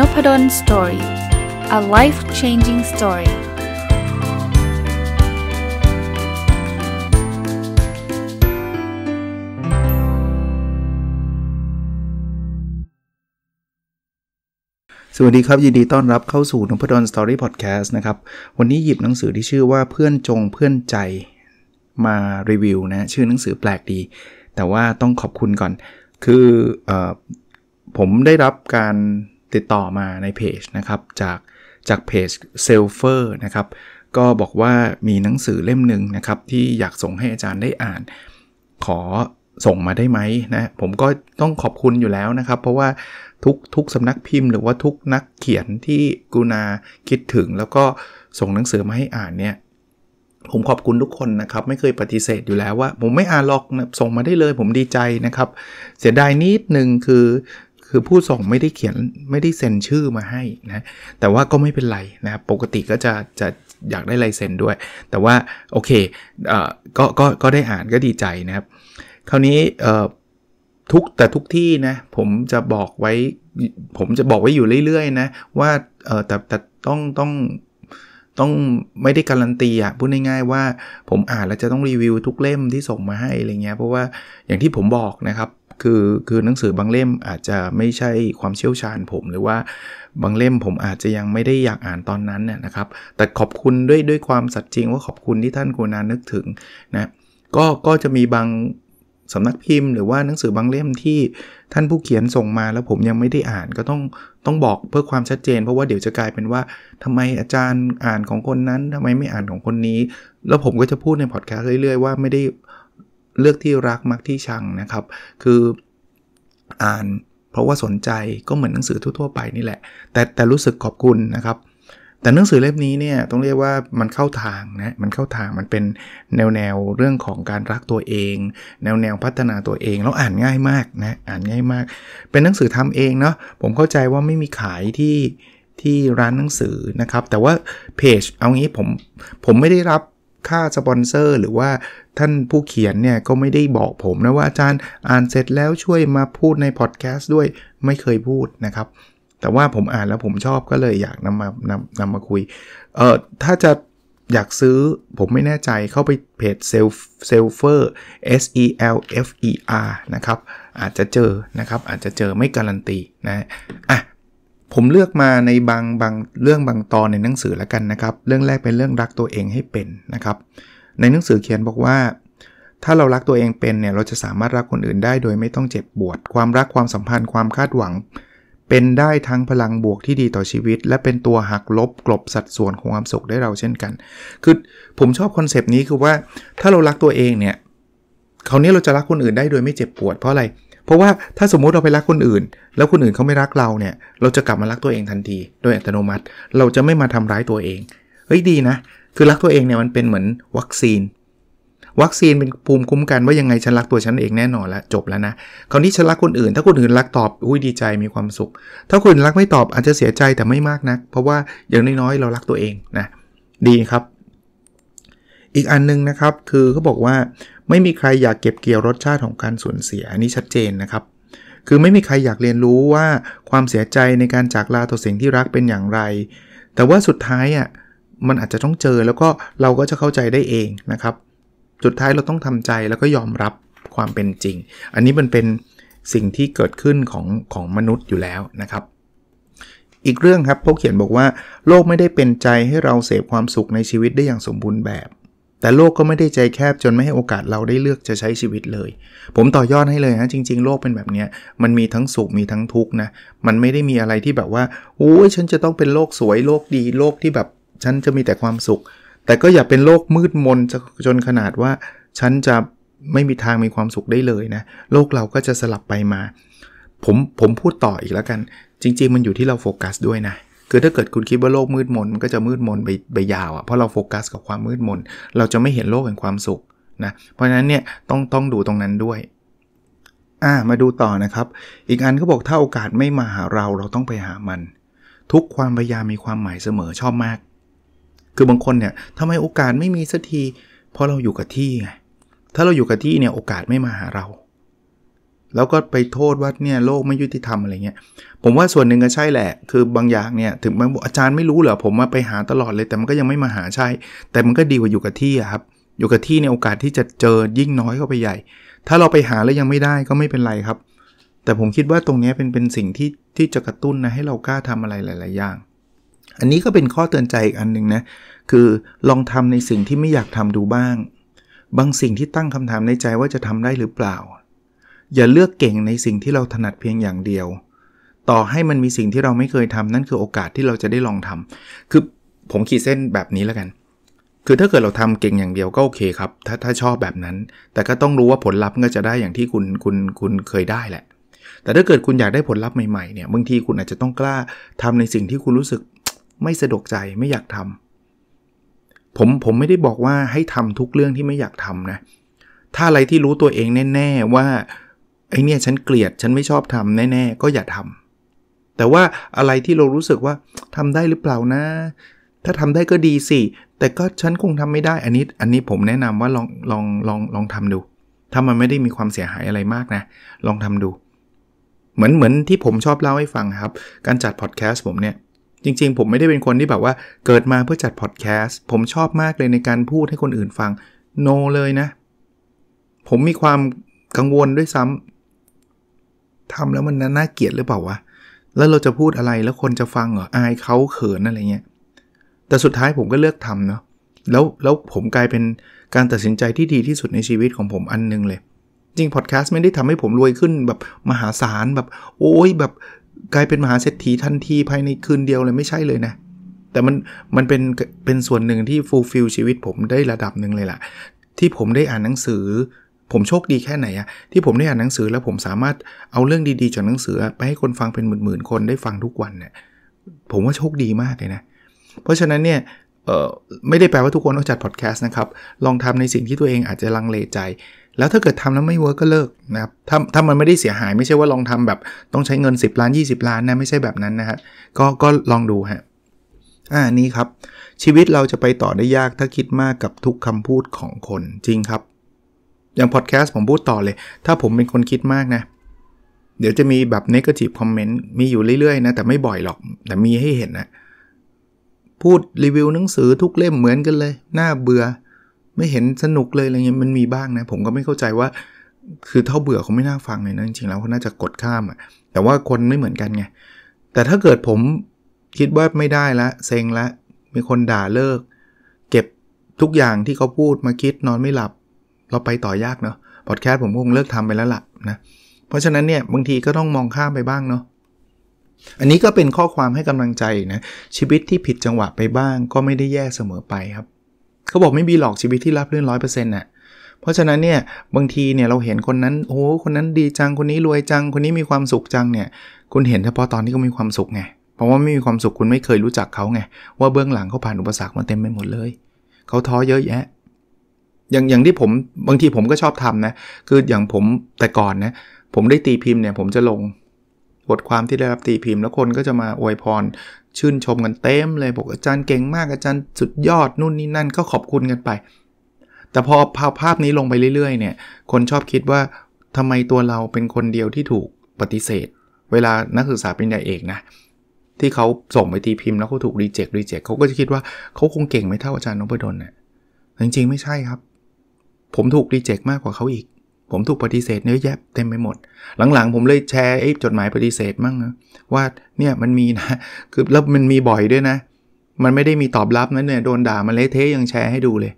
n o p ด d o สตอรี่อะไลฟ์ changing story สวัสดีครับ ยินดีต้อนรับเข้าสู่นพดลสตอรี่พอดแคสต์นะครับ วันนี้หยิบหนังสือที่ชื่อว่าเพื่อนจงเพื่อนใจมารีวิวนะชื่อหนังสือแปลกดี แต่ว่าต้องขอบคุณก่อน คืออผมได้รับการติดต่อมาในเพจนะครับ จากจากเพจเซลเฟอร์นะครับ ก็บอกว่ามีหนังสือเล่มหนึ่งนะครับ ที่อยากส่งให้อาจารย์ได้อ่าน ขอส่งมาได้ไหมนะผมก็ต้องขอบคุณอยู่แล้วนะครับ เพราะว่าทุกทุกสำนักพิมพ์หรือว่าทุกนักเขียนที่กุณาคิดถึงแล้วก็ส่งหนังสือมาให้อ่านเนี่ย ผมขอบคุณทุกคนนะครับ ไม่เคยปฏิเสธอยู่แล้วว่า ผมไม่อ่านหรอกนะส่งมาได้เลยผมดีใจนะครับ เสียดายนิดหนึ่งคือคือผู้ส่งไม่ได้เขียนไม่ได้เซ็นชื่อมาให้นะแต่ว่าก็ไม่เป็นไรนะปกติก็จะจะอยากได้ลายเซ็นด้วย แต่ว่าโอเคเอ่อก็ก็ก็ได้อ่านก็ดีใจนะครับ คราวนี้เอ่อทุกแต่ทุกที่นะผมจะบอกไว้ผมจะบอกไว้อยู่เรื่อยๆ นะ ว่าเอ่อแต่แต่ต้องต้องต้องไม่ได้การันตีอะพูดง่ายๆ ว่า ผมอ่านแล้วจะต้องรีวิวทุกเล่มที่ส่งมาให้อะไรเงี้ยเพราะว่าอย่างที่ผมบอกนะครับคือคือหนังสือบางเล่มอาจจะไม่ใช่ความเชี่ยวชาญผมหรือว่าบางเล่มผมอาจจะยังไม่ได้อยากอ่านตอนนั้นน่ยนะครับแต่ขอบคุณด้วยด้วยความสัตย์จริง ว่าขอบคุณที่ท่านกูนานึกถึงนะก็ก็จะมีบางสำนักพิมพ์หรือว่าหนังสือบางเล่มที่ท่านผู้เขียนส่งมา แล้วผมยังไม่ได้อ่านก็ต้องต้องบอกเพื่อความชัดเจน เพราะว่าเดี๋ยวจะกลายเป็นว่าทำไมอาจารย์อ่านของคนนั้น ทำไมไม่อ่านของคนนี้ แล้วผมก็จะพูดในพอดแคสต์เรื่อยๆว่าไม่ได้เลือกที่รักมักที่ชังนะครับ คืออ่านเพราะว่าสนใจก็เหมือนหนังสือทั่วๆ ไปนี่แหละ แต่แต่รู้สึกขอบคุณนะครับ แต่หนังสือเล่มนี้เนี่ยต้องเรียกว่ามันเข้าทางนะ มันเข้าทาง มันเป็นแนวแนวเรื่องของการรักตัวเอง แนวแนวพัฒนาตัวเองแล้วอ่านง่ายมากนะ อ่านง่ายมาก เป็นหนังสือทำเองเนาะ ผมเข้าใจว่าไม่มีขายที่ที่ร้านหนังสือนะครับ แต่ว่าเพจเอางี้ผมผมไม่ได้รับค่าสปอนเซอร์หรือว่าท่านผู้เขียนเนี่ยก็ไม่ได้บอกผมนะว่าอาจารย์อ่านเสร็จแล้วช่วยมาพูดในพอดแคสต์ด้วยไม่เคยพูดนะครับ แต่ว่าผมอ่านแล้วผมชอบก็เลยอยากนำมานำนำมาคุย เอ่อถ้าจะอยากซื้อผมไม่แน่ใจเข้าไปเพจเซลเซลเฟอร์ s e l f e r นะครับอาจจะเจอนะครับอาจจะเจอไม่การันตีนะอ่ะผมเลือกมาในบางบางเรื่องบางตอนในหนังสือแล้วกันนะครับเรื่องแรกเป็นเรื่องรักตัวเองให้เป็นนะครับในหนังสือเขียนบอกว่า ถ้าเรารักตัวเองเป็นเนี่ย เราจะสามารถรักคนอื่นได้ โดยไม่ต้องเจ็บปวด ความรักความสัมพันธ์ความคาดหวัง เป็นได้ทั้งพลังบวกที่ดีต่อชีวิต และเป็นตัวหักลบกลบสัดส่วนของความสุขได้เราเช่นกัน คือผมชอบคอนเซป t นี้คือว่าถ้าเรารักตัวเองเนี่ยคราวนี้เราจะรักคนอื่นได้โดยไม่เจ็บปวดเพราะอะไรเพราะว่าถ้าสมมุติเราไปรักคนอื่นแล้วคนอื่นเขาไม่รักเราเนี่ย เราจะกลับมารักตัวเองทันที โดยอัตโนมัติเราจะไม่มาทำร้ายตัวเองเฮ้ยดีนะ คือรักตัวเองเนี่ยมันเป็นเหมือนวัคซีน วัคซีนเป็นภูมิคุ้มกันว่ายังไง ฉันรักตัวฉันเองแน่นอนละ จบแล้วนะ คราวนี้ฉันรักคนอื่น ถ้าคนอื่นรักตอบอุ้ยดีใจมีความสุข ถ้าคนรักไม่ตอบ อาจจะเสียใจแต่ไม่มากนะัก เพราะว่าอย่างน้อยๆเรารักตัวเองนะ ดีครับอีกอันนึงนะครับ คือเขาบอกว่าไม่มีใครอยากเก็บเกี่ยวรสชาติของการสูญเสีย อันนี้ชัดเจนนะครับ คือไม่มีใครอยากเรียนรู้ว่าความเสียใจในการจากลาต่อสิ่งที่รักเป็นอย่างไร แต่ว่าสุดท้ายอ่ะ มันอาจจะต้องเจอ แล้วก็เราก็จะเข้าใจได้เองนะครับ สุดท้ายเราต้องทำใจแล้วก็ยอมรับความเป็นจริง อันนี้มันเป็นสิ่งที่เกิดขึ้นของของมนุษย์อยู่แล้วนะครับ อีกเรื่องครับเขาเขียนบอกว่า โลกไม่ได้เป็นใจให้เราเสพความสุขในชีวิตได้อย่างสมบูรณ์แบบแต่โลกก็ไม่ได้ใจแคบจนไม่ให้โอกาสเราได้เลือกจะใช้ชีวิตเลย ผมต่อยอดให้เลยนะจริงๆโลกเป็นแบบนี้มันมีทั้งสุขมีทั้งทุกข์นะ มันไม่ได้มีอะไรที่แบบว่าโอ้ยฉันจะต้องเป็นโลกสวยโลกดีโลกที่แบบฉันจะมีแต่ความสุข แต่ก็อย่าเป็นโลกมืดมนจนขนาดว่า ฉันจะไม่มีทางมีความสุขได้เลยนะโลกเราก็จะสลับไปมาผมผมพูดต่ออีกแล้วกัน จริง ๆ มันอยู่ที่เราโฟกัสด้วยนะคือถ้าเกิดคุณคิดว่าโลกมืดมนมันก็จะมืดมนไปไปยาวอะ่ะเพราะเราโฟกัส กับความมืดมนเราจะไม่เห็นโลกแห่งความสุขนะ เพราะฉะนั้นเนี่ยต้องต้องดูตรงนั้นด้วยอ่ามาดูต่อนะครับ อีกอันก็บอกถ้าโอกาสไม่มาหาเรา เราต้องไปหามัน ทุกความพยายามมีความหมายเสมอชอบมาก คือบางคนเนี่ยทำไมโอกาสไม่มีสักทีเพราะเราอยู่กับที่ไงถ้าเราอยู่กับที่เนี่ยโอกาสไม่มาหาเราแล้วก็ไปโทษว่าเนี่ยโลกไม่ยุติธรรมอะไรเงี้ย ผมว่าส่วนหนึ่งก็ใช่แหละ คือบางอย่างเนี่ยถึงอาจารย์ไม่รู้เหรอผมมาไปหาตลอดเลย แต่มันก็ยังไม่มาหาใช่ แต่มันก็ดีกว่าอยู่กับที่ครับ อยู่กับที่เนี่ยโอกาสที่จะเจอยิ่งน้อยเข้าไปใหญ่ ถ้าเราไปหาแล้วยังไม่ได้ก็ไม่เป็นไรครับ แต่ผมคิดว่าตรงนี้เป็น เป็นสิ่งที่ที่จะกระตุ้นนะให้เรากล้าทำอะไรหลาย ๆ อย่าง อันนี้ก็เป็นข้อเตือนใจอีกอันหนึ่งนะคือลองทำในสิ่งที่ไม่อยากทำดูบ้าง บางสิ่งที่ตั้งคำถามในใจว่าจะทำได้หรือเปล่าอย่าเลือกเก่งในสิ่งที่เราถนัดเพียงอย่างเดียว ต่อให้มันมีสิ่งที่เราไม่เคยทำนั่นคือโอกาสที่เราจะได้ลองทำ คือผมขีดเส้นแบบนี้แล้วกัน คือถ้าเกิดเราทำเก่งอย่างเดียวก็โอเคครับ ถ้าถ้าชอบแบบนั้น แต่ก็ต้องรู้ว่าผลลัพธ์ก็จะได้อย่างที่คุณคุณคุณเคยได้แหละ แต่ถ้าเกิดคุณอยากได้ผลลัพธ์ใหม่ๆเนี่ยบางทีคุณอาจจะต้องกล้าทำในสิ่งที่คุณรู้สึกไม่สะดวกใจไม่อยากทำ ผมผมไม่ได้บอกว่าให้ทำทุกเรื่องที่ไม่อยากทำนะ ถ้าอะไรที่รู้ตัวเองแน่ๆว่าไอเนี่ยฉันเกลียดฉันไม่ชอบทำแน่ๆก็อย่าทำ แต่ว่าอะไรที่เรารู้สึกว่าทำได้หรือเปล่านะถ้าทำได้ก็ดีสิแต่ก็ฉันคงทำไม่ได้ อันนี้อันนี้ผมแนะนำว่าลองลองลองลองทำดู ถ้ามันไม่ได้มีความเสียหายอะไรมากนะ ลองทำดู เหมือนเหมือนที่ผมชอบเล่าให้ฟังครับ การจัดพอดแคสต์ผมเนี่ย จริง ๆ ผมไม่ได้เป็นคนที่แบบว่า เกิดมาเพื่อจัดพอดแคสต์ผมชอบมากเลยในการพูดให้คนอื่นฟังโน no เลยนะ ผมมีความกังวลด้วยซ้ำทำแล้วมัน น่า เกลียดหรือ เปล่า วะ แล้วเราจะพูดอะไรแล้ว คนจะฟังเหรอ อายเขาเขินอะไรเงี้ย แต่สุดท้ายผมก็เลือกทำเนาะ แล้วแล้วผมกลายเป็นการตัดสินใจที่ดีที่สุดในชีวิตของผมอัน นึง เลย จริงพอดแคสต์ ไม่ได้ทำให้ผม รวยขึ้นแบบมหาศาลแบบ โอ้ยแบบกลาย เป็น มหาเศรษฐีทันทีภายในคืนเดียวเลยไม่ใช่เลยนะ แต่มันมันเป็นเป็นส่วนหนึ่งที่ฟูลฟิลชีวิตผมได้ระดับหนึ่งเลยล่ะ ที่ผมได้อ่านหนังสือผมโชคดีแค่ไหนอะที่ผมได้อ่านหนังสือแล้วผมสามารถเอาเรื่องดีๆจากหนังสือ ไปให้คนฟังเป็นหมื่นๆคนได้ฟังทุกวันเนี่ยผมว่าโชคดีมากเลยนะ เพราะฉะนั้นเนี่ยไม่ได้แปลว่าทุกคนต้องจัดพอดแคสต์นะครับลองทำในสิ่งที่ตัวเองอาจจะลังเลใจ แล้วถ้าเกิดทำแล้วไม่เวิร์กก็เลิกนะครับถ้าถ้ามันไม่ได้เสียหาย ไม่ใช่ว่าลองทำแบบ ต้องใช้เงิน 10ล้าน 20 ล้านนะไม่ใช่แบบนั้นนะฮะก็ก็ลองดูฮะอ่านี่ครับ ชีวิตเราจะไปต่อได้ยากถ้าคิดมากกับทุกคำพูดของคนจริงครับอย่างพอดแคสต์ผมพูดต่อเลยถ้าผมเป็นคนคิดมากนะ เดี๋ยวจะมีแบบเนกาทีฟคอมเมนต์มีอยู่เรื่อย ๆ นะ แต่ไม่บ่อยหรอกแต่มีให้เห็นนะ พูดรีวิวหนังสือทุกเล่มเหมือนกันเลยน่าเบื่อไม่เห็นสนุกเลยอะไรเงี้ยมันมีบ้างนะ ผมก็ไม่เข้าใจว่าคือเท่าเบื่อเขาไม่น่าฟังเลยนะ จริง ๆ แล้วเขาน่าจะกดข้ามอะ่ะแต่ว่าคนไม่เหมือนกันไงแต่ถ้าเกิดผมคิดว่าไม่ได้ละเซ็งละมีคนด่าเลิก เก็บทุกอย่างที่เขาพูดมาคิดนอนไม่หลับเราไปต่อยากเนาะพอดแคสต์ผมคงเลิกทำไปแล้วล่ะนะ เพราะฉะนั้นเนี่ยบางทีก็ต้องมองข้ามไปบ้างเนาะ อันนี้ก็เป็นข้อความให้กำลังใจนะชีวิตที่ผิดจังหวะไปบ้างก็ไม่ได้แย่เสมอไปครับเขาบอกไม่มีหลอกชีวิตที่รับเรื่องร้อยเปอร์เซ็นต์น่ะ เพราะฉะนั้นเนี่ยบางทีเนี่ยเราเห็นคนนั้น โอ้คนนั้นดีจังคนนี้รวยจัง คนนี้มีความสุขจังเนี่ยคุณเห็นเฉพาะตอนที่เขามีความสุขไงเพราะว่าไม่มีความสุขคุณไม่เคยรู้จักเขาไงว่าเบื้องหลังเขาผ่านอุปสรรคมาเต็มไปหมดเลยเขาท้อเยอะแยะอย่างอย่างที่ผมบางทีผมก็ชอบทำนะ คืออย่างผมแต่ก่อนนะผมได้ตีพิมพ์เนี่ย ผมจะลงบทความที่ได้รับตีพิมพ์แล้วคนก็จะมาอวยพร ชื่นชมกันเต็มเลยบอกอาจารย์เก่งมาก อาจารย์สุดยอดนู่นนี่นั่นก็ขอบคุณกันไป แต่พอภาพภาพนี้ลงไปเรื่อยๆ เนี่ย คนชอบคิดว่าทำไมตัวเราเป็นคนเดียวที่ถูกปฏิเสธ เวลานักศึกษาเป็นใหญ่เอกนะที่เขาส่งไปตีพิมพ์แล้วเขาถูกรีเจ็ครีเจ็คเขาก็จะคิดว่าเขาคงเก่งไม่เท่าอาจารย์นพดลเนี่ยจริงๆไม่ใช่ครับผมถูกรีเจ็คมากกว่าเขาอีก ผมถูกปฏิเสธเนื้อแยบเต็มไปหมด หลังๆผมเลยแชร์ไอ้จดหมายปฏิเสธมั่งนะว่าเนี่ยมันมีนะ คือแล้วมันมีบ่อยด้วยนะ มันไม่ได้มีตอบรับนะเนี่ยโดนด่ามันเละเทะยังแชร์ให้ดูเลย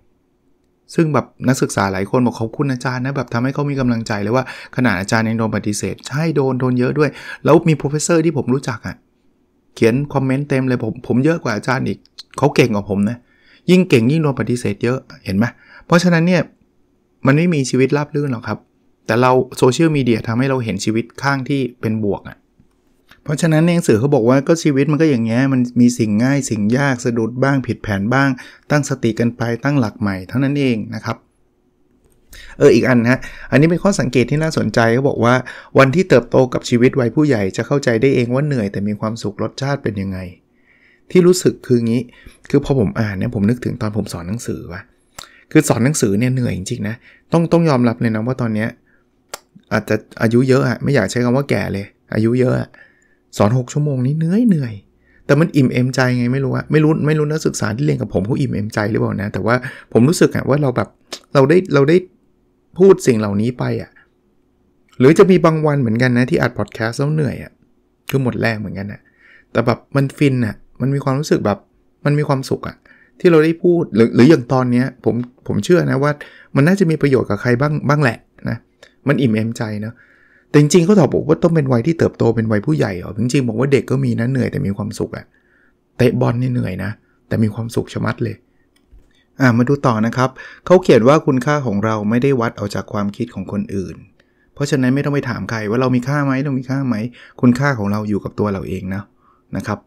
ซึ่งแบบนักศึกษาหลายคนบอกขอบคุณอาจารย์นะ แบบทำให้เขามีกำลังใจเลยว่าขนาดอาจารย์ยังโดนปฏิเสธ ใช่โดนโดนเยอะด้วย แล้วมีโปรเฟสเซอร์ที่ผมรู้จักอะ่ะ เขียนคอมเมนต์เต็มเลยผมผมเยอะกว่าอาจารย์อีก เขาเก่งกว่าผมนะ ยิ่งเก่งยิ่งโดนปฏิเสธเยอะ เห็นไหมเพราะฉะนั้นเนี่ยมันไม่มีชีวิตราบรื่นหรอกครับ แต่เราโซเชียลมีเดียทำให้เราเห็นชีวิตข้างที่เป็นบวกอะ่ะเพราะฉะนั้นในหนังสือเขาบอกว่าก็ชีวิตมันก็อย่างเงี้ยมันมีสิ่งง่ายสิ่งยากสะดุดบ้างผิดแผนบ้าง ตั้งสติกันไปตั้งหลักใหม่เท่านั้นเองนะครับ เอออีกอันนะอันนี้เป็นข้อสังเกตที่น่าสนใจเขาบอกว่า วันที่เติบโตกับชีวิตวัยผู้ใหญ่จะเข้าใจได้เองว่าเหนื่อยแต่มีความสุขรสชาติเป็นยังไง ที่รู้สึกคืองี้ คือพอผมอ่านเนี่ยผมนึกถึงตอนผมสอนหนังสือว่าคือสอนหนังสือเนี่ยเหนื่อยจริงๆนะ ต้องต้องยอมรับเลยนะว่าตอนเนี้ยอาจจะอายุเยอะอะไม่อยากใช้คำว่าแก่เลย อายุเยอะ สอน 6 ชั่วโมงนี้เหนื่อยเหนื่อย แต่มันอิ่ม เอม ใจไงไม่รู้อะไม่รู้ไม่รู้นักศึกษาที่เรียนกับผมเขาอิ่ม เอมใจหรือเปล่านะแต่ว่าผมรู้สึกอะว่าเราแบบเราได้เราได้พูดสิ่งเหล่านี้ไปอะหรือจะมีบางวันเหมือนกันนะ ที่อัดพอดแคสต์แล้วเหนื่อยอะคือหมดแรงเหมือนกันอะแต่แบบมันฟินอะมันมีความรู้สึกแบบมันมีความสุขอะที่เราได้พูดหรือหรือ อย่างตอนนี้ผมผมเชื่อนะว่ามันน่าจะมีประโยชน์กับใครบ้างบ้างแหละนะ มันอิ่มเอมใจนะแต่จริงๆเขาตอบบอกว่าต้องเป็นวัยที่เติบโตเป็นวัยผู้ใหญ่เหรอจริงๆ บอกว่าเด็กก็มีนะเหนื่อยแต่มีความสุขอะเตะบอลนี่เหนื่อยนะแต่มีความสุขชะมัดเลยอ่ามาดูต่อนะครับเขาเขียนว่าคุณค่าของเราไม่ได้วัดเอาจากความคิดของคนอื่น เพราะฉะนั้นไม่ต้องไปถามใครว่าเรามีค่าไหมเรามีค่าไหมคุณค่าของเราอยู่กับตัวเราเองนะนะครับ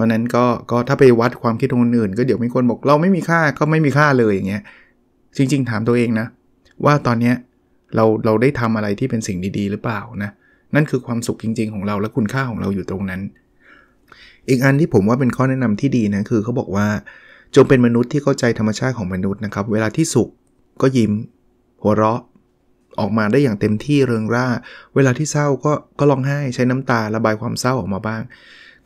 ราะนั้นก็ก็ถ้าไปวัดความคิดของคนอื่น ก็เดี๋ยวมีคนบอก เราไม่มีค่าก็ไม่มีค่าเลยอย่างเงี้ยจริงๆถามตัวเองนะว่าตอนเนี้ยเราเราได้ทำอะไรที่เป็นสิ่งดี ๆ หรือเปล่านะนั่นคือความสุขจริง ๆของเราและคุณค่าของเราอยู่ตรงนั้น อีกอันที่ผมว่าเป็นข้อแนะนำที่ดีนะคือเขาบอกว่าจงเป็นมนุษย์ที่เข้าใจธรรมชาติของมนุษย์นะครับเวลาที่สุขก็ยิ้ม หัวเราะออกมาได้อย่างเต็มที่เริงร่า เวลาที่เศร้าก็ก็ร้องไห้ใช้น้ำตาระบายความเศร้าออกมาบ้าง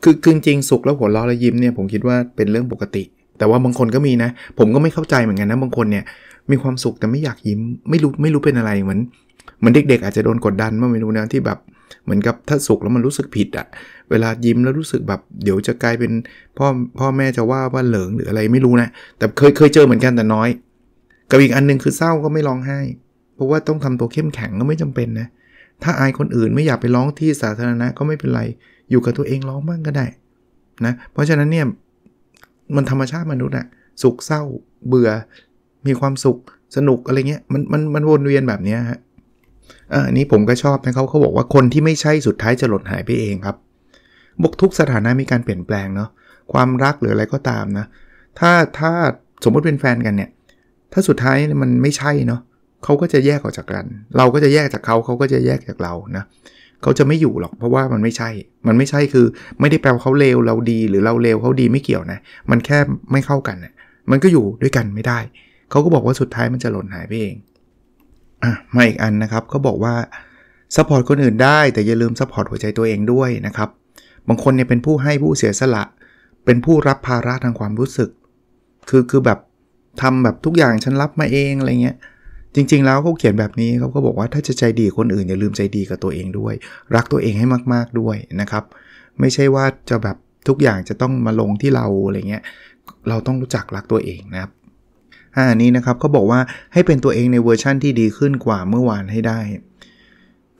คือคือจริงสุขแล้ว หัวเราะแล้วยิ้มเนี่ย ผมคิดว่าเป็นเรื่องปกติ แต่ว่าบางคนก็มีนะ ผมก็ไม่เข้าใจเหมือนกันนะบางคนเนี่ยมีความสุขแต่ไม่อยากยิ้มไม่รู้ไม่รู้เป็นอะไรเหมือนเหมือนเด็กๆอาจจะโดนกดดันมาไม่รู้นะที่แบบเหมือนกับถ้าสุขแล้วมันรู้สึกผิดอะเวลายิ้มแล้วรู้สึกแบบ เดี๋ยวจะกลายเป็นพ่อพ่อแม่จะว่าว่าเหลิงหรืออะไรไม่รู้นะ แต่เคยเคยเจอเหมือนกันแต่น้อยกับอีกอันนึงคือเศร้าก็ไม่ร้องไห้เพราะว่าต้องทำตัวเข้มแข็งก็ไม่จำเป็นนะ ถ้าอายคนอื่นไม่อยากไปร้องที่สาธารณะก็ไม่เป็นไรอยู่กับตัวเองร้องบ้างก็ได้ นะ เพราะฉะนั้นเนี่ย มันธรรมชาติมนุษย์อะสุขเศร้าเบื่อ มีความสุขสนุกอะไรเงี้ย มันมันมันวนเวียนแบบนี้ฮะอันนี้ผมก็ชอบนะเขาเขาบอกว่าคนที่ไม่ใช่สุดท้ายจะหล่นหายไปเองครับ บกทุกสถานะมีการเปลี่ยนแปลงเนาะความรักหรืออะไรก็ตามนะ ถ้าถ้าสมมติเป็นแฟนกันเนี่ย ถ้าสุดท้ายมันไม่ใช่เนาะเขาก็จะแยกออกจากกัน เราก็จะแยกจากเขาเขาก็จะแยกจากเรานะเขาจะไม่อยู่หรอกเพราะว่ามันไม่ใช่ มันไม่ใช่คือ ไม่ได้แปลว่าเขาเลวเราดี หรือเราเลวเขาดีไม่เกี่ยวนะ มันแค่ไม่เข้ากันนะมันก็อยู่ด้วยกันไม่ได้ เขาก็บอกว่าสุดท้ายมันจะหล่นหายไปเองอ่ะมาอีกอันนะครับเขาบอกว่าซัพพอร์ตคนอื่นได้แต่อย่าลืมซัพพอร์ตหัวใจตัวเองด้วยนะครับ บางคนเนี่ยเป็นผู้ให้ผู้เสียสละ เป็นผู้รับภาระทางความรู้สึก คือคือแบบทำแบบทุกอย่างฉันรับมาเองอะไรเงี้ยจริงๆ แล้วเขาเขียนแบบนี้เขาก็บอกว่าถ้าจะใจดีคนอื่น อย่าลืมใจดีกับตัวเองด้วย รักตัวเองให้มากๆด้วยนะครับ ไม่ใช่ว่าจะแบบทุกอย่างจะต้องมาลงที่เราอะไรเงี้ยเราต้องรู้จักรักตัวเองนะครับอันนี้นะครับเขาบอกว่าให้เป็นตัวเองในเวอร์ชั่นที่ดีขึ้นกว่าเมื่อวานให้ได้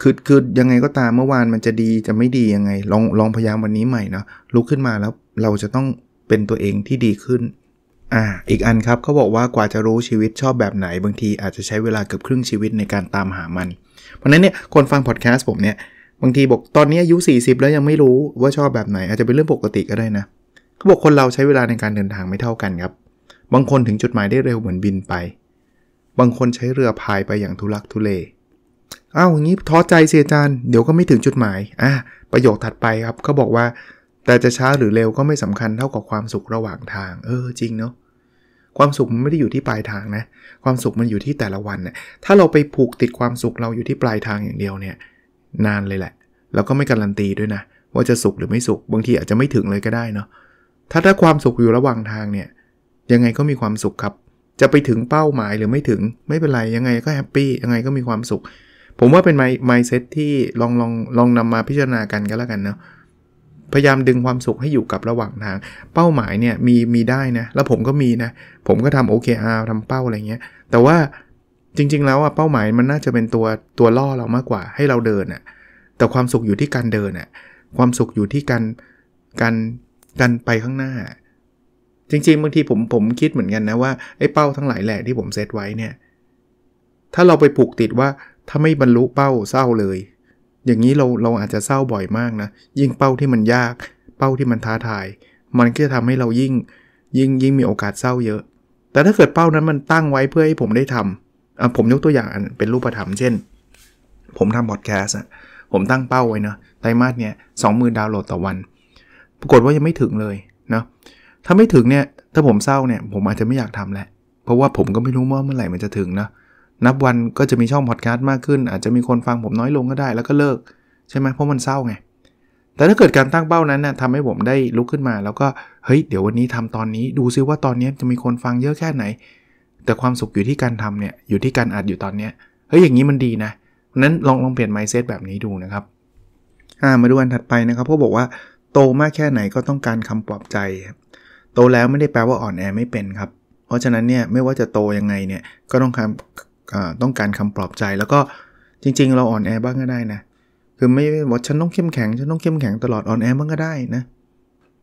คือคือยังไงก็ตามเมื่อวานมันจะดีจะไม่ดียังไงลองลองพยายามวันนี้ใหม่นะลุกขึ้นมาแล้วเราจะต้องเป็นตัวเองที่ดีขึ้นอ่า อีกอันครับเขาบอกว่ากว่าจะรู้ชีวิตชอบแบบไหน บางทีอาจจะใช้เวลาเกือบครึ่งชีวิตในการตามหามัน เพราะนั้นเนี่ยคนฟังพอดแคสต์ผมเนี่ย บางทีบอกตอนนี้อายุ40แล้วยังไม่รู้ว่าชอบแบบไหนอาจจะเป็นเรื่องปกติก็ได้นะเขาบอกคนเราใช้เวลาในการเดินทางไม่เท่ากันครับ บางคนถึงจุดหมายได้เร็วเหมือนบินไป บางคนใช้เรือพายไปอย่างทุลักทุเลอ้าวอย่างนี้ท้อใจเสียจานเดี๋ยวก็ไม่ถึงจุดหมายอ่ะประโยคถัดไปครับเขาบอกว่าแต่จะช้าหรือเร็วก็ไม่สำคัญเท่ากับความสุขระหว่างทาง เออจริงเนาะความสุขมันไม่ได้อยู่ที่ปลายทางนะ ความสุขมันอยู่ที่แต่ละวันนะถ้าเราไปผูกติดความสุขเราอยู่ที่ปลายทางอย่างเดียวเนี่ย นานเลยแหละแล้วก็ไม่การันตีด้วยนะว่าจะสุขหรือไม่สุข บางทีอาจจะไม่ถึงเลยก็ได้เนาะถ้าถ้าความสุขอยู่ระหว่างทางเนี่ย ยังไงก็มีความสุขครับ จะไปถึงเป้าหมายหรือไม่ถึง ไม่เป็นไรยังไงก็แฮปปี้ยังไงก็มีความสุขผมว่าเป็นไมซ์เซ็ตที่ลองลองลองนำมาพิจารณากันก็แล้วกันเนาะพยายามดึงความสุขให้อยู่กับระหว่างทางเป้าหมายเนี่ยมีมีได้นะ แล้วผมก็มีนะ ผมก็ทำ o k ์ทำเป้าอะไรเงี้ยแต่ว่าจริง ๆ แล้วอะเป้าหมายมันน่าจะเป็นตัวตัวล่อเรามากกว่าให้เราเดินอะแต่ความสุขอยู่ที่การเดินอะความสุขอยู่ที่การการการไปข้างหน้า จริงๆบางทีผมผมคิดเหมือนกันนะว่าไอ้เป้าทั้งหลายแหล่ที่ผมเซตไว้เนี่ยถ้าเราไปผูกติดว่าถ้าไม่บรรลุเป้าเศร้าเลยอย่างนี้เรา เราอาจจะเศร้าบ่อยมากนะยิ่งเป้าที่มันยากเป้าที่มันท้าทาย มันก็จะทำให้เรายิ่งยิ่งยิ่งมีโอกาสเศร้าเยอะ แต่ถ้าเกิดเป้านั้นมันตั้งไว้เพื่อให้ผมได้ทำอ่ะผมยกตัวอย่างเป็นรูปธรรมเช่น ผมทำพอดแคสต์ผมตั้งเป้าไว้นะไตรมาสเนี่ยสองหมื่นดาวน์โหลดต่อวัน ปรากฏว่ายังไม่ถึงเลยนะถ้าไม่ถึงเนี่ยถ้าผมเศร้าเนี่ยผมอาจจะไม่อยากทำแหละเพราะว่าผมก็ไม่รู้ว่าเมื่อไหร่มันจะถึงนะเนับวันก็จะมีช่องพอดแคสต์มากขึ้นอาจจะมีคนฟังผมน้อยลงก็ได้ แล้วก็เลิกใช่ไหมเพราะมันเศร้าไงแต่ถ้าเกิดการตั้งเป้านั้นนะ่ะทำให้ผมได้ลุกขึ้นมา แล้วก็เฮ้ยเดี๋ยววันนี้ทำตอนนี้ ดูซิว่าตอนนี้จะมีคนฟังเยอะแค่ไหน แต่ความสุขอยู่ที่การทำเนี่ยอยู่ที่การอัดอยู่ตอนเนี้ยเฮ้ยอย่างนี้มันดีนะนั้นลองลองเปลี่ยน mindset แบบนี้ดูนะครับามาดูอันถัดไปนะครับเขาบอกว่า โตมากแค่ไหนก็ต้องการคำปลอบใจ โตแล้วไม่ได้แปลว่าอ่อนแอไม่เป็นครับเพราะฉะนั้นเนี่ย ไม่ว่าจะโตยังไงเนี่ยก็ต้องคำต้องการคำปลอบใจแล้วก็จริง ๆ เราอ่อนแอบ้างก็ได้นะคือไม่ว่าฉันต้องเข้มแข็งฉันต้องเข้มแข็งตลอดอ่อนแอบ้างก็ได้นะ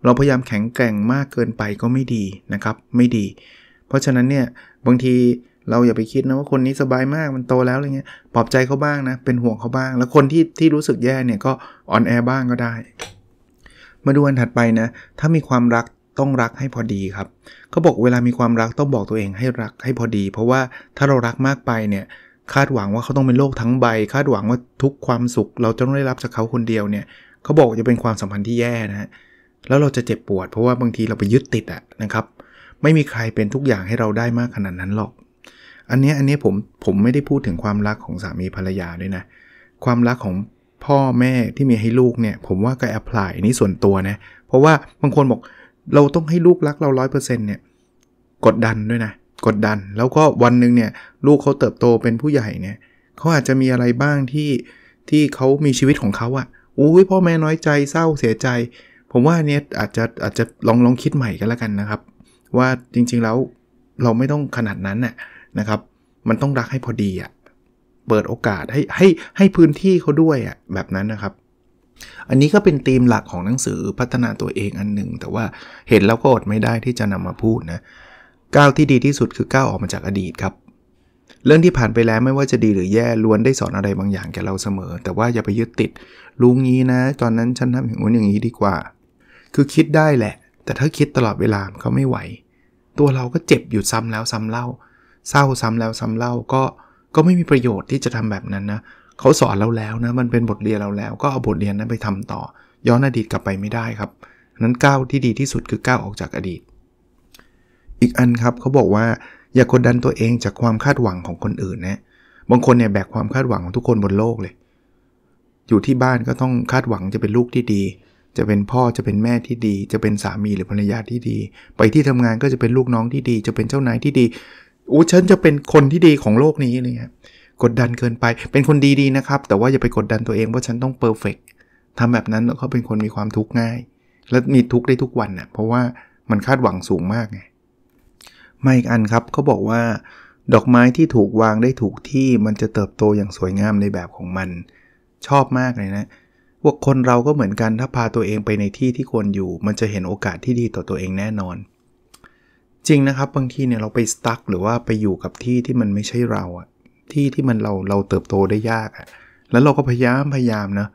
เราพยายามแข็งแกร่งมากเกินไปก็ไม่ดีนะครับไม่ดี เพราะฉะนั้นเนี่ยบางทีเราอย่าไปคิดนะว่าคนนี้สบายมากมันโตแล้วอะไรเงี้ยปลอบใจเขาบ้างนะเป็นห่วงเขาบ้าง แล้วคนที่ที่รู้สึกแย่เนี่ยก็อ่อนแอบ้างก็ได้มาดูอันถัดไปนะถ้ามีความรักต้องรักให้พอดีครับเขาบอกเวลามีความรักต้องบอกตัวเองให้รักให้พอดี เพราะว่าถ้าเรารักมากไปเนี่ย คาดหวังว่าเขาต้องเป็นโลกทั้งใบ คาดหวังว่าทุกความสุข เราจะต้องได้รับจากเขาคนเดียวเนี่ยเขาบอกจะเป็นความสัมพันธ์ที่แย่นะฮะแล้วเราจะเจ็บปวดเพราะว่าบางทีเราไปยึดติดอะนะครับ ไม่มีใครเป็นทุกอย่างให้เราได้มากขนาดนั้นหรอก อันนี้อันนี้ผมผมไม่ได้พูดถึงความรักของสามีภรรยาด้วยนะ ความรักของพ่อแม่ที่มีให้ลูกเนี่ย ผมว่าก็แอพพลายนี่ส่วนตัวนะ เพราะว่าบางคนบอกเราต้องให้ลูกรักเราร้อยเปอร์เซ็นต์เนี่ยกดดันด้วยนะกดดันแล้วก็วันหนึ่งเนี่ย ลูกเขาเติบโตเป็นผู้ใหญ่เนี่ยเขาอาจจะมีอะไรบ้างที่ที่เขามีชีวิตของเขาอะ่ะอุ้ยพ่อแม่น้อยใจเศร้าเสียใจ ผมว่าเนีี้อาจจะอาจจะลองลองคิดใหม่กันแล้วกันนะครับ ว่าจริงๆแล้วเราไม่ต้องขนาดนั้นน่ะนะครับ มันต้องรักให้พอดีอะ่ะเปิดโอกาสให้ให้ให้พื้นที่เขาด้วยอะ่ะแบบนั้นนะครับอันนี้ก็เป็นธีมหลักของหนังสือพัฒนาตัวเองอันหนึ่งแต่ว่าเห็นแล้วก็อดไม่ได้ที่จะนำมาพูดนะก้าวที่ดีที่สุดคือก้าวออกมาจากอดีตครับเรื่องที่ผ่านไปแล้วไม่ว่าจะดีหรือแย่ล้วนได้สอนอะไรบางอย่างแก่เราเสมอ แต่ว่าอย่าไปยึดติดลุงนี้นะ ตอนนั้นฉันทำอย่างนู้นอย่างนี้ดีกว่า คือคิดได้แหละ แต่ถ้าคิดตลอดเวลาก็ไม่ไหว ตัวเราก็เจ็บอยู่ซ้ำแล้วซ้ำเล่า เศร้าซ้ำแล้วซ้ำเล่าก็ก็ไม่มีประโยชน์ที่จะทำแบบนั้นนะเขาสอนเราแล้วนะมันเป็นบทเรียนเราแล้ว ก็เอาบทเรียนนั้นไปทำต่อ ย้อนอดีตกลับไปไม่ได้ครับนั้นก้าวที่ดีที่สุดคือก้าวออกจากอดีต อีกอันครับเขาบอกว่าอย่ากดดันตัวเองจากความคาดหวังของคนอื่นนะ บางคนเนี่ยแบกความคาดหวังของทุกคนบนโลกเลย อยู่ที่บ้านก็ต้องคาดหวังจะเป็นลูกที่ดี จะเป็นพ่อจะเป็นแม่ที่ดี จะเป็นสามีหรือภรรยาที่ดี ไปที่ทำงานก็จะเป็นลูกน้องที่ดี จะเป็นเจ้านายที่ดีโอ้ฉันจะเป็นคนที่ดีของโลกนี้เลยครับกดดันเกินไป เป็นคนดีๆนะครับ แต่ว่าอย่าไป กดดันตัวเองว่าฉันต้องเพอร์เฟกทำแบบนั้นเขาเป็นคนมีความทุกข์ง่าย และมีทุกข์ได้ทุกวันนะ่ะ เพราะว่ามันคาดหวังสูงมากไงมาอีกอันครับ เขา บอกว่า ดอกไม้ที่ถูกวางได้ถูกที่ มันจะเติบโตอย่างสวยงามในแบบของมัน ชอบมากเลยนะว่าคนเราก็เหมือนกัน ถ้าพาตัวเองไปในที่ที่ควรอยู่ มันจะเห็นโอกาสที่ดีต่อตัวเองแน่นอน จริงนะครับ บางทีเนี่ยเราไปสตั๊กหรือว่าไปอยู่กับที่ที่มันไม่ใช่เราอะที่ที่มันเราเราเติบโตได้ยากอะแล้วเราก็พยายามพยายามนะ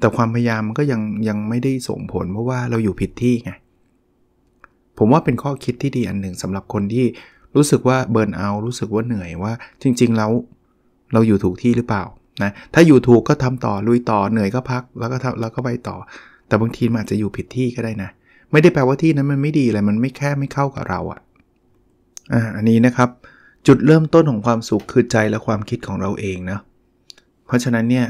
แต่ความพยายามมันก็ยังยังไม่ได้ส่งผลเพราะว่าเราอยู่ผิดที่ไง ผมว่าเป็นข้อคิดที่ดีอันหนึ่งสำหรับคนที่รู้สึกว่าเบิร์นเอา รู้สึกว่าเหนื่อยว่า จริงๆแล้วเราอยู่ถูกที่หรือเปล่านะ ถ้าอยู่ถูกก็ทำต่อ ลุยต่อเหนื่อยก็พักแล้วก็ทำแล้วก็ไปต่อ แต่บางทีมันอาจจะอยู่ผิดที่ก็ได้นะ ไม่ได้แปลว่าที่นั้นมันไม่ดีอะไรมันไม่แค่ไม่เข้ากับเราอะอ่ะอันนี้นะครับจุดเริ่มต้นของความสุขคือใจและความคิดของเราเองนะเพราะฉะนั้นเนี่ย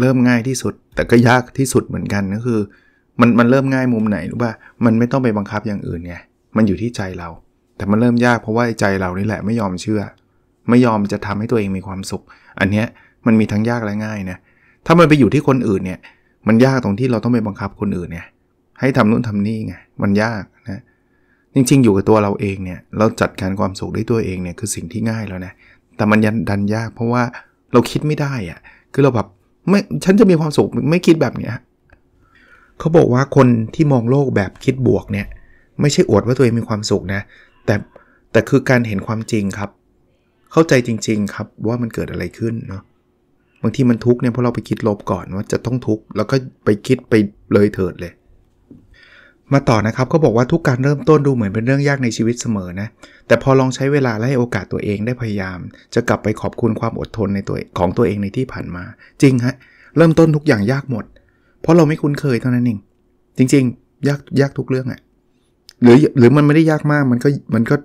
เริ่มง่ายที่สุดแต่ก็ยากที่สุดเหมือนกันก็คือ มันมันเริ่มง่ายมุมไหนรู้ป่ะ มันไม่ต้องไปบังคับอย่างอื่นไงมันอยู่ที่ใจเรา แต่มันเริ่มยากเพราะว่าใจเรานี่แหละไม่ยอมเชื่อ ไม่ยอมจะทำให้ตัวเองมีความสุข อันเนี้ยมันมีทั้งยากและง่ายนะถ้ามันไปอยู่ที่คนอื่นเนี่ยมันยากตรงที่เราต้องไปบังคับคนอื่นเนี่ยให้ทำนู่นทำนี่ไงมันยากจริงๆ อยู่กับตัวเราเองเนี่ย เราจัดการความสุขได้ตัวเองเนี่ยคือสิ่งที่ง่ายแล้วนะ แต่มันยันดันยากเพราะว่าเราคิดไม่ได้อะคือเราแบบไม่ ฉันจะมีความสุขไม่คิดแบบเนี้ยเขาบอกว่าคนที่มองโลกแบบคิดบวกเนี่ย ไม่ใช่อวดว่าตัวเองมีความสุขนะ แต่แต่คือการเห็นความจริงครับ เข้าใจจริง ๆครับว่ามันเกิดอะไรขึ้นเนาะ บางทีมันทุกข์เนี่ยเพราะเราไปคิดลบก่อนว่าจะต้องทุกข์แล้วก็ไปคิดไปเลยเถิดเลยมาต่อนะครับก็บอกว่าทุกการเริ่มต้นดูเหมือนเป็นเรื่องยากในชีวิตเสมอนะ แต่พอลองใช้เวลาและให้โอกาสตัวเองได้พยายาม จะกลับไปขอบคุณความอดทนในตัวของตัวเองในที่ผ่านมา จริงฮะเริ่มต้นทุกอย่างยากหมด เพราะเราไม่คุ้นเคยเท่านั้นเองจริงๆยากยากทุกเรื่องอะ่ะหรือหรือมันไม่ได้ยากมากมันก็มันก็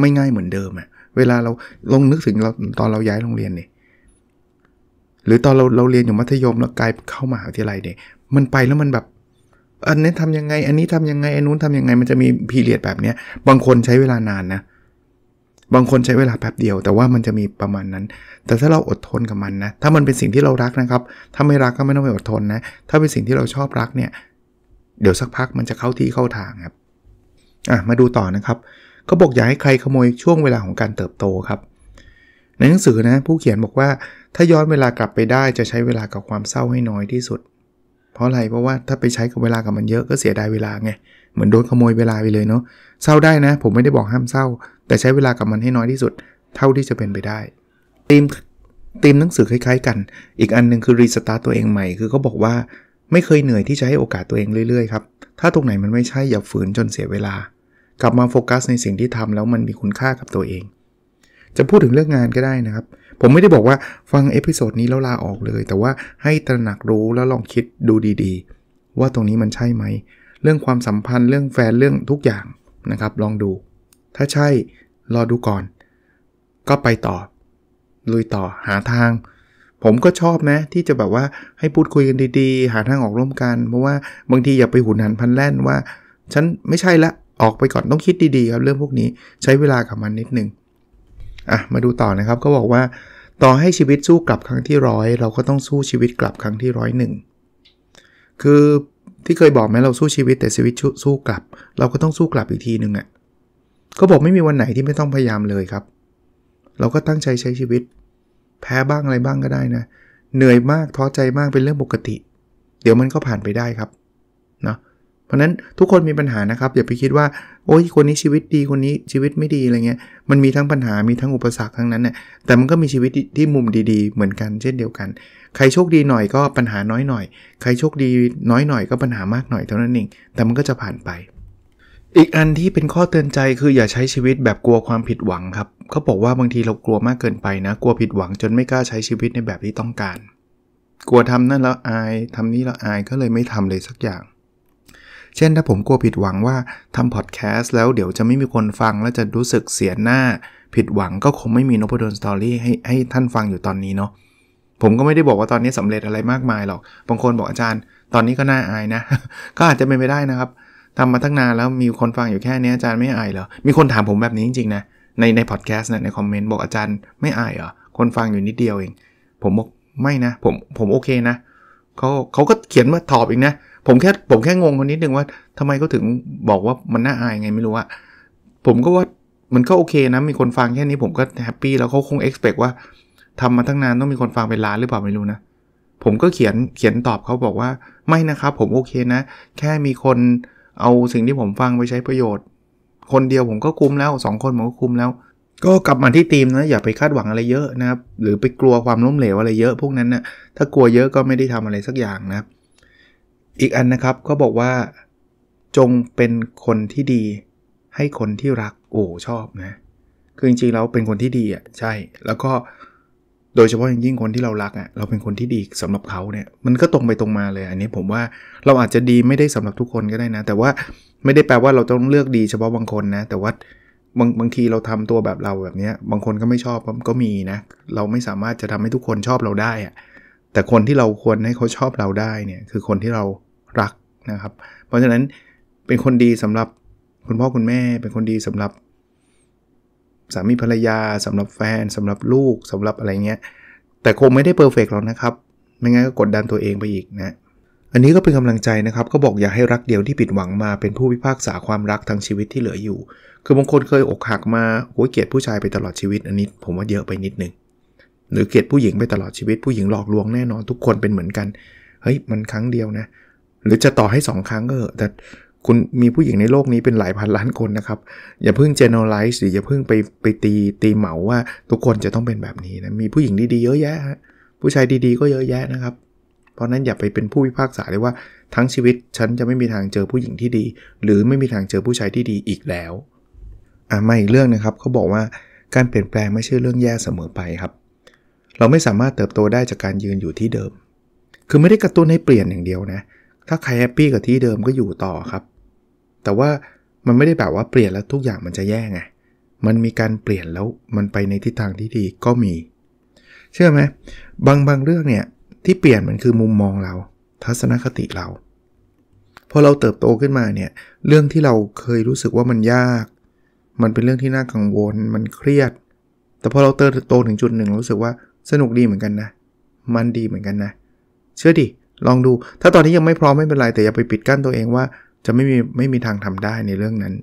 ไม่ง่ายเหมือนเดิมอะ่ะเวลาเราลงนึกถึงเราตอนเราย้ายโรงเรียนเนี่ยหรือตอนเราเราเรียนอยู่มัธยมแล้วกลายเข้ามาหาวิทยาลัยเนี่ยมันไปแล้วมันแบบอันนี้ทำยังไง อันนี้ ทำยังไง อันนู้นทำยังไง มันจะมีพีเรียดแบบเนี้ย บางคนใช้เวลานานนะ บางคนใช้เวลาแป๊บเดียว แต่ว่ามันจะมีประมาณนั้น แต่ถ้าเราอดทนกับมันนะ ถ้ามันเป็นสิ่งที่เรารักนะครับ ถ้าไม่ รักก็ไม่ต้องไปอดทนนะ ถ้าเป็นสิ่งที่เราชอบรักเนี่ย เดี๋ยวสักพักมันจะเข้าที่เข้าทางครับ อ่ะ มาดูต่อนะครับ ก็บอกอย่าให้ใครขโมยช่วงเวลาของการเติบโตครับ ในหนังสือนะผู้เขียนบอกว่า ถ้าย้อนเวลากลับไปได้ จะใช้เวลากับความเศร้าให้น้อยที่สุดเพราะอะไรเพราะว่าถ้าไปใช้กับเวลากับมันเยอะก็เสียดายเวลาไง เหมือนโดนขโมยเวลาไปเลยเนาะเศร้าได้นะ ผมไม่ได้บอกห้ามเศร้า แต่ใช้เวลากับมันให้น้อยที่สุด เท่าที่จะเป็นไปได้ตีมตีมหนังสือคล้ายๆกัน อีกอันนึงคือรีสตาร์ตตัวเองใหม่ คือเขาบอกว่าไม่เคยเหนื่อยที่จะให้โอกาสตัวเองเรื่อยๆครับ ถ้าตรงไหนมันไม่ใช่อย่าฝืนจนเสียเวลา กลับมาโฟกัสในสิ่งที่ทำแล้วมันมีคุณค่ากับตัวเอง จะพูดถึงเรื่องงานก็ได้นะครับผมไม่ได้บอกว่าฟัง เอพิโซด นี้แล้วลาออกเลย แต่ว่าให้ตระหนักรู้แล้วลองคิดดูดีๆ ว่าตรงนี้มันใช่ไหม เรื่องความสัมพันธ์เรื่องแฟน เรื่องทุกอย่างนะครับลองดู ถ้าใช่รอดูก่อน ก็ไปต่อลุยต่อหาทาง ผมก็ชอบนะที่จะแบบว่าให้พูดคุยกันดีๆ หาทางออกร่วมกัน เพราะว่าบางทีอย่าไปหุนหันพันแล่นว่า ฉันไม่ใช่ละออกไปก่อนต้องคิดดีๆครับเรื่องพวกนี้ ใช้เวลากับมันนิดนึงอ่ะมาดูต่อนะครับก็บอกว่า ต่อให้ชีวิตสู้กลับครั้งที่ร้อยเราก็ต้องสู้ชีวิตกลับครั้งที่ร้อยหนึ่งคือที่เคยบอกไหมเราสู้ชีวิตแต่ชีวิตสู้กลับ เราก็ต้องสู้กลับอีกทีหนึ่งอะ่ะก็บอกไม่มีวันไหนที่ไม่ต้องพยายามเลยครับ เราก็ตั้งใจใช้ชีวิต แพ้บ้างอะไรบ้างก็ได้นะเหนื่อยมากท้อใจมากเป็นเรื่องปกติ เดี๋ยวมันก็ผ่านไปได้ครับเนาะเพราะนั้นทุกคนมีปัญหานะครับอย่าไปคิดว่า โอ้ยคนนี้ชีวิตดีคนนี้ชีวิตไม่ดีอะไรเงี้ยมันมีทั้งปัญหามีทั้งอุปสรรคทั้งนั้นเนี่ยแต่มันก็มีชีวิตที่มุมดีๆเหมือนกันเช่นเดียวกัน ใครโชคดีหน่อยก็ปัญหาน้อยหน่อยใครโชคดีน้อยหน่อยก็ปัญหามากหน่อยเท่านั้นเอง แต่มันก็จะผ่านไป อีกอันที่เป็นข้อเตือนใจคืออย่าใช้ชีวิตแบบกลัวความผิดหวังครับเขาบอกว่าบางทีเรากลัวมากเกินไปนะ กลัวผิดหวังจนไม่กล้าใช้ชีวิตในแบบที่ต้องการ กลัวทำนั่นแล้วอายทำนี้แล้วอายก็เลยไม่ทำเลยสักอย่างเช่นถ้าผมกลัวผิดหวังว่าทำพอดแคสต์แล้วเดี๋ยวจะไม่มีคนฟังและจะรู้สึกเสียหน้า ผิดหวังก็คงไม่มีนพดลสตอรี่ให้ให้ท่านฟังอยู่ตอนนี้เนาะผมก็ไม่ได้บอกว่าตอนนี้สำเร็จอะไรมากมายหรอกบางคนบอกอาจารย์ตอนนี้ก็น่าอายนะ ก็อาจจะเป็นไปได้นะครับทำมาตั้งนานแล้วมีคนฟังอยู่แค่นี้อาจารย์ไม่อายเหรอมีคนถามผมแบบนี้จริงๆนะในในพอดแคสต์นะในคอมเมนต์บอกอาจารย์ไม่อายเหรอคนฟังอยู่นิดเดียวเองผมบอกไม่นะผมผมโอเคนะเขาเขาก็เขียนมาตอบอีกนะผมแค่ผมแค่งงคนนิดนึงว่า ทำไมเขาถึงบอกว่ามันน่าอายไงไม่รู้อะผมก็ว่ามันก็โอเคนะ มีคนฟังแค่นี้ผมก็แฮปปี้แล้วเขาคงเอ็กซ์เพว่าทำมาตั้งนานต้องมีคนฟังเป็นล้านหรือเปล่าไม่รู้นะ ผมก็เขียนเขียนตอบเขาบอกว่าไม่นะครับ ผมโอเคนะ แค่มีคนเอาสิ่งที่ผมฟัง ไปใช้ประโยชน์ คนเดียวผมก็คุ้มแล้วสองคนผมก็คุ้มแล้ว ก็กลับมาที่ธีมนะอย่าไปคาดหวังอะไรเยอะนะครับหรือไปกลัวความล้มเหลวอะไรเยอะพวกนั้นนะถ้ากลัวเยอะก็ไม่ได้ทำอะไรสักอย่างนะครับอีกอันนะครับก็บอกว่าจงเป็นคนที่ดีให้คนที่รักโอ้ชอบนะคือจริงๆแล้วเป็นคนที่ดีอ่ะใช่แล้วก็โดยเฉพาะอย่างยิ่งคนที่เรารักอ่ะเราเป็นคนที่ดีสำหรับเขาเนี่ยมันก็ตรงไปตรงมาเลยอันนี้ผมว่าเราอาจจะดีไม่ได้สำหรับทุกคนก็ได้นะ แต่ว่าไม่ได้แปลว่าเราต้องเลือกดี เฉพาะบางคนนะแต่ว่าบางบางทีเราทำตัวแบบเราแบบนี้บางคนก็ไม่ชอบก็มีนะ เราไม่สามารถจะทำให้ทุกคนชอบเราได้อะแต่คนที่เราควรให้เขาชอบเราได้เนี่ย คือคนที่เรารักนะครับเพราะฉะนั้นเป็นคนดีสำหรับคุณพ่อคุณแม่เป็นคนดีสำหรับ สามีภรรยาสำหรับแฟนสำหรับลูกสำหรับอะไรเงี้ยแต่คงไม่ได้เพอร์เฟกหรอกนะครับไม่งั้นก็กดดันตัวเองไปอีกนะอันนี้ก็เป็นกำลังใจนะครับก็บอกอย่าให้รักเดียวที่ผิดหวังมาเป็นผู้พิพากษาความรักทั้งชีวิตที่เหลืออยู่ คือบางคนเคยอกหักมาโอ้ยเกลียดผู้ชายไปตลอดชีวิตอันนี้ผมว่าเยอะไปนิดนึงหรือเกลียดผู้หญิงไปตลอดชีวิตผู้หญิงหลอกลวงแน่นอน ทุกคนเป็นเหมือนกันเฮ้ยมันครั้งเดียวนะเหรือจะต่อให้ 2 ครั้งก็เถอะแต่คุณมีผู้หญิงในโลกนี้ เป็นหลายพันล้านคนนะครับ อย่าเพิ่ง generalize หรืออย่าเพิ่งไปไปตีตีเหมาว่าทุกคนจะต้องเป็นแบบนี้นะ มีผู้หญิงดีๆเยอะแยะผู้ชายดีๆก็เยอะแยะนะครับ เพราะนั้นอย่าไปเป็นผู้พิพากษาเลยว่า ทั้งชีวิต ฉันจะไม่มีทางเจอผู้หญิงที่ดี หรือไม่มีทางเจอผู้ชายที่ดีอีกแล้ว อ่ะมาอีกเรื่องนะครับเขาบอกว่าการเปลี่ยนแปลงไม่ใช่เรื่องแย่เสมอไปครับ เราไม่สามารถเติบโตได้จากการยืนอยู่ที่เดิม คือไม่ได้กระตุ้นให้เปลี่ยนอย่างเดียวนะถ้าใครแฮปปี้กับที่เดิมก็อยู่ต่อครับ แต่ว่ามันไม่ได้แบบว่าเปลี่ยนแล้วทุกอย่างมันจะแย่ไง มันมีการเปลี่ยนแล้วมันไปในทิศทางที่ดีก็มี เชื่อไหมบางบางเรื่องเนี่ยที่เปลี่ยนมันคือมุมมองเรา ทัศนคติเราพอเราเติบโตขึ้นมาเนี่ยเรื่องที่เราเคยรู้สึกว่ามันยาก มันเป็นเรื่องที่น่ากังวล มันเครียด แต่พอเราเติบโตถึงจุดหนึ่งรู้สึกว่าสนุกดีเหมือนกันนะ มันดีเหมือนกันนะ เชื่อดิลองดูถ้าตอนนี้ยังไม่พร้อมไม่เป็นไรแต่อย่าไปปิดกั้นตัวเองว่า จะไม่มีไม่มีทางทำได้ในเรื่องนั้น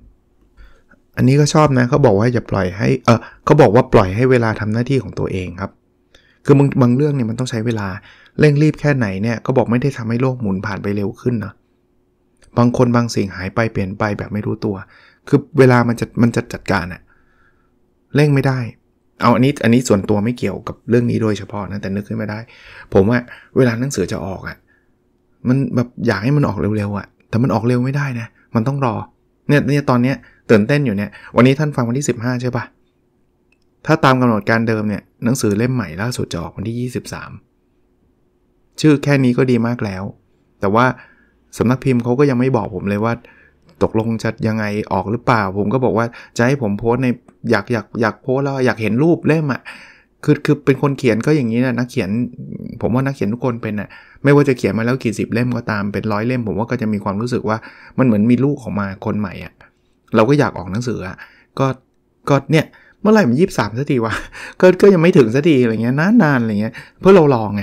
อันนี้ก็ชอบนะเขาบอกว่าอย่าปล่อยให้เออเขาบอกว่าปล่อยให้เวลาทำหน้าที่ของตัวเองครับ คือบางบางเรื่องเนี่ยมันต้องใช้เวลา เร่งรีบแค่ไหนเนี่ยก็บอกไม่ได้ทำให้โลกหมุนผ่านไปเร็วขึ้นนะบางคนบางสิ่งหายไปเปลี่ยนไปแบบไม่รู้ตัว คือเวลามันจะมันจะจัดการอะเร่งไม่ได้ เอาอันนี้อันนี้ส่วนตัวไม่เกี่ยวกับเรื่องนี้โดยเฉพาะนะแต่นึกขึ้นมาได้ ผมว่าเวลาหนังสือจะออกอะมันแบบอยากให้มันออกเร็วๆอะ่ะแต่มันออกเร็วไม่ได้นะ มันต้องรอ เนี่ยเนี่ยตอนเนี้ยตื่นเต้นอยู่เนี่ย วันนี้ท่านฟังวันที่ 15 ใช่ปะ ถ้าตามกำหนดการเดิมเนี่ยหนังสือเล่มใหม่ล่าสุดจะออกวันที่ 23 ชื่อแค่นี้ก็ดีมากแล้ว แต่ว่าสำนักพิมพ์เขาก็ยังไม่บอกผมเลยว่า ตกลงจะยังไงออกหรือเปล่า ผมก็บอกว่า จะให้ผมโพสในอยากอยากอยากโพสแล้วอยากเห็นรูปเล่มอะ่ะ คือคือเป็นคนเขียนก็อย่างนี้นะนักเขียนผมว่านักเขียนทุกคนเป็นอะ่ะไม่ว่าจะเขียนมาแล้วกี่สิบเล่มก็ตามเป็นร้อยเล่ม ผมว่าก็จะมีความรู้สึกว่ามันเหมือนมีลูกออกมาคนใหม่อะ่ะเราก็อยากออกหนังสืออะ่ะก็ก็เนี่ยเมื่อไหร่มันยี่สามสักทีวะก็ก็ยังไม่ถึงสักทีอะไรเงี้ยนานๆอะไรเงี้ยเพื่อเราลองไง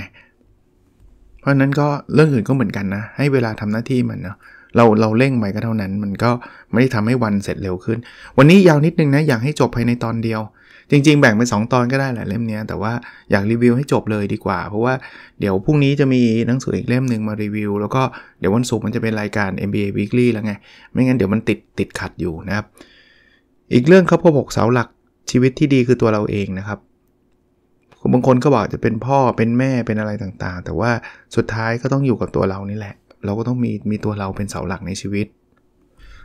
เพราะนั้นก็เรื่องอื่นก็เหมือนกันนะ ให้เวลาทำหน้าที่มันเนาะเราเราเร่งไปก็เท่านั้น มันก็ไม่ได้ทำให้วันเสร็จเร็วขึ้น วันนี้ยาวนิดนึงนะอยากให้จบภายในตอนเดียวจริงๆ แบ่งเป็น 2ตอนก็ได้แหละเล่มนี้แต่ว่าอยากรีวิวให้จบเลยดีกว่า เพราะว่าเดี๋ยวพรุ่งนี้จะมีหนังสืออีกเล่มหนึ่งมารีวิวแล้วก็เดี๋ยววันศุกร์มันจะเป็นรายการ MBA Weekly แล้วไง ไม่งั้นเดี๋ยวมันติดติดขัดอยู่นะครับอีกเรื่องเขาพบกเสาหลักชีวิตที่ดีคือตัวเราเองนะครับบางคนก็บอกจะเป็นพ่อเป็นแม่เป็นอะไรต่างๆ แต่ว่าสุดท้ายก็ต้องอยู่กับตัวเรานี่แหละ เราก็ต้องมีมีตัวเราเป็นเสาหลักในชีวิต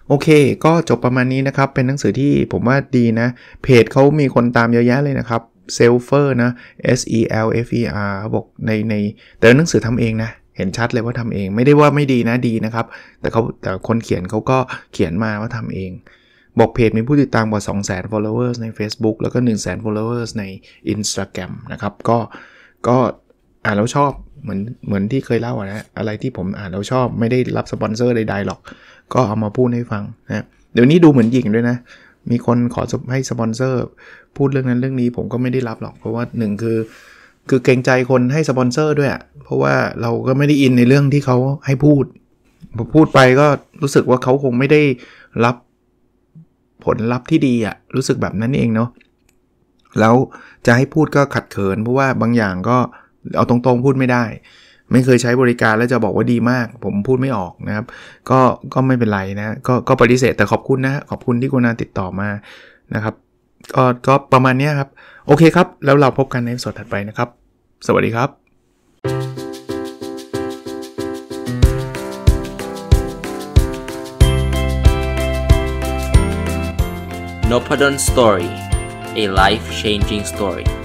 โอเค ก็จบประมาณนี้นะครับ เป็นหนังสือที่ผมว่าดีนะ เพจเขามีคนตามเยอะแยะเลยนะครับเซลเฟอร์นะ S E L F E R เขาบอกในในแต่หนังสือทำเองนะ เห็นชัดเลยว่าทำเอง ไม่ได้ว่าไม่ดีนะ ดีนะครับ แต่เขาแต่คนเขียนเขาก็เขียนมาว่าทำเอง บอกเพจมีผู้ติดตามกว่า 200,000 followers ใน Facebook แล้วก็ 100,000 followers ใน Instagram นะครับ ก็ก็อ่านแล้วชอบเหมือนเหมือนที่เคยเล่าอะนะอะไรที่ผมอ่านเราชอบไม่ได้รับสปอนเซอร์ใด ๆ หรอก ก็เอามาพูดให้ฟังนะ เดี๋ยวนี้ดูเหมือนหยิงด้วยนะ มีคนขอให้สปอนเซอร์พูดเรื่องนั้นเรื่องนี้ ผมก็ไม่ได้รับหรอก เพราะว่าหนึ่งคือคือเกรงใจคนให้สปอนเซอร์ด้วยเพราะว่าเราก็ไม่ได้อินในเรื่องที่เขาให้พูดพอพูดไปก็รู้สึกว่าเขาคงไม่ได้รับผลลัพธ์ที่ดีอะรู้สึกแบบนั้นเองเนาะแล้วจะให้พูดก็ขัดเขินเพราะว่าบางอย่างก็เอาตรงๆ พูดไม่ได้ ไม่เคยใช้บริการแล้วจะบอกว่าดีมาก ผมพูดไม่ออกนะครับ ก็ก็ไม่เป็นไรนะ ก็ก็ปฏิเสธแต่ขอบคุณนะขอบคุณที่คุณาติดต่อมานะครับ ก็ก็ประมาณนี้ครับ โอเคครับแล้วเราพบกันในสดถัดไปนะครับ สวัสดีครับ n o p a d o n Story a life changing story